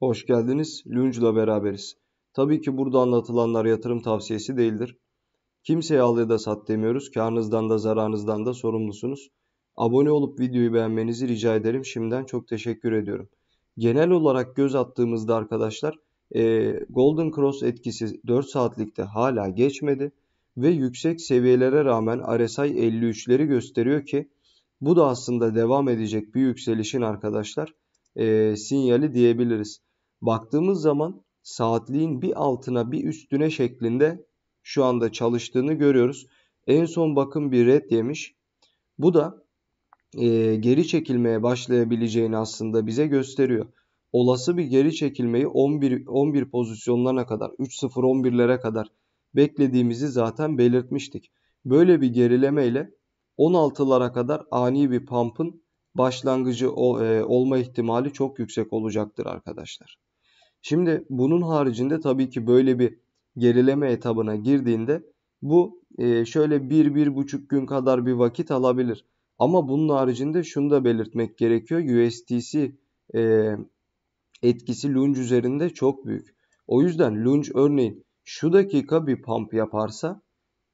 Hoş geldiniz. Lunge'la beraberiz. Tabii ki burada anlatılanlar yatırım tavsiyesi değildir. Kimseye al ya da sat demiyoruz. Karnınızdan da zararınızdan da sorumlusunuz. Abone olup videoyu beğenmenizi rica ederim. Şimdiden çok teşekkür ediyorum. Genel olarak göz attığımızda arkadaşlar e, Golden Cross etkisi 4 saatlikte hala geçmedi. Ve yüksek seviyelere rağmen RSI 53'leri gösteriyor ki bu da aslında devam edecek bir yükselişin arkadaşlar e, sinyali diyebiliriz. Baktığımız zaman saatliğin bir altına bir üstüne şeklinde şu anda çalıştığını görüyoruz. En son bakın bir red yemiş. Bu da e, geri çekilmeye başlayabileceğini aslında bize gösteriyor. Olası bir geri çekilmeyi 11 11 pozisyonlarına kadar 3-0-11'lere kadar beklediğimizi zaten belirtmiştik. Böyle bir gerilemeyle 16'lara kadar ani bir pump'ın başlangıcı e, olma ihtimali çok yüksek olacaktır arkadaşlar. Şimdi bunun haricinde tabii ki böyle bir gerileme etabına girdiğinde bu e, şöyle 1-1,5 gün kadar bir vakit alabilir. Ama bunun haricinde şunu da belirtmek gerekiyor. USDC e, etkisi lunge üzerinde çok büyük. O yüzden lunge örneğin şu dakika bir pump yaparsa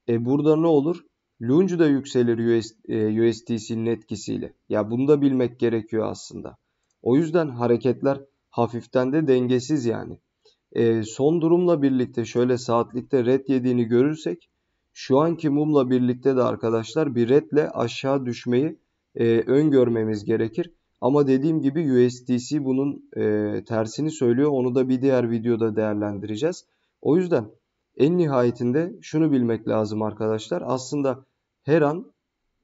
e burada ne olur? Lunge da yükselir US, e, USDC'nin etkisiyle. Ya bunu da bilmek gerekiyor aslında. O yüzden hareketler hafiften de dengesiz yani. E, son durumla birlikte şöyle saatlikte red yediğini görürsek şu anki mumla birlikte de arkadaşlar bir redle aşağı düşmeyi e, öngörmemiz gerekir. Ama dediğim gibi USDC bunun e, tersini söylüyor. Onu da bir diğer videoda değerlendireceğiz. O yüzden en nihayetinde şunu bilmek lazım arkadaşlar. Aslında her an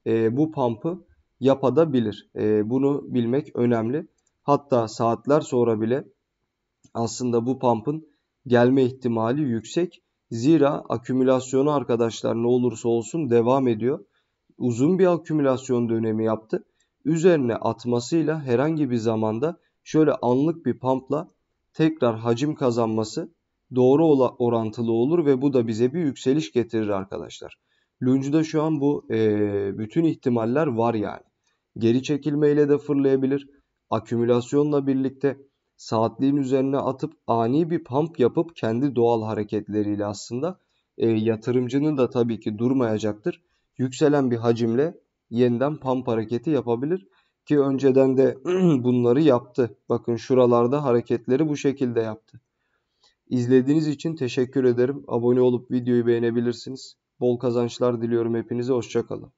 e, bu pump'ı yapabilir. E, bunu bilmek önemli. Hatta saatler sonra bile aslında bu pump'ın gelme ihtimali yüksek. Zira akümülasyonu arkadaşlar ne olursa olsun devam ediyor. Uzun bir akümülasyon dönemi yaptı. Üzerine atmasıyla herhangi bir zamanda şöyle anlık bir pumpla tekrar hacim kazanması doğru orantılı olur ve bu da bize bir yükseliş getirir arkadaşlar. Lunge'da şu an bu e, bütün ihtimaller var yani. Geri çekilmeyle de fırlayabilir. Akümülasyonla birlikte saatliğin üzerine atıp ani bir pump yapıp kendi doğal hareketleriyle aslında e, yatırımcının da tabii ki durmayacaktır. Yükselen bir hacimle yeniden pump hareketi yapabilir ki önceden de bunları yaptı. Bakın şuralarda hareketleri bu şekilde yaptı. İzlediğiniz için teşekkür ederim. Abone olup videoyu beğenebilirsiniz. Bol kazançlar diliyorum hepinize. Hoşçakalın.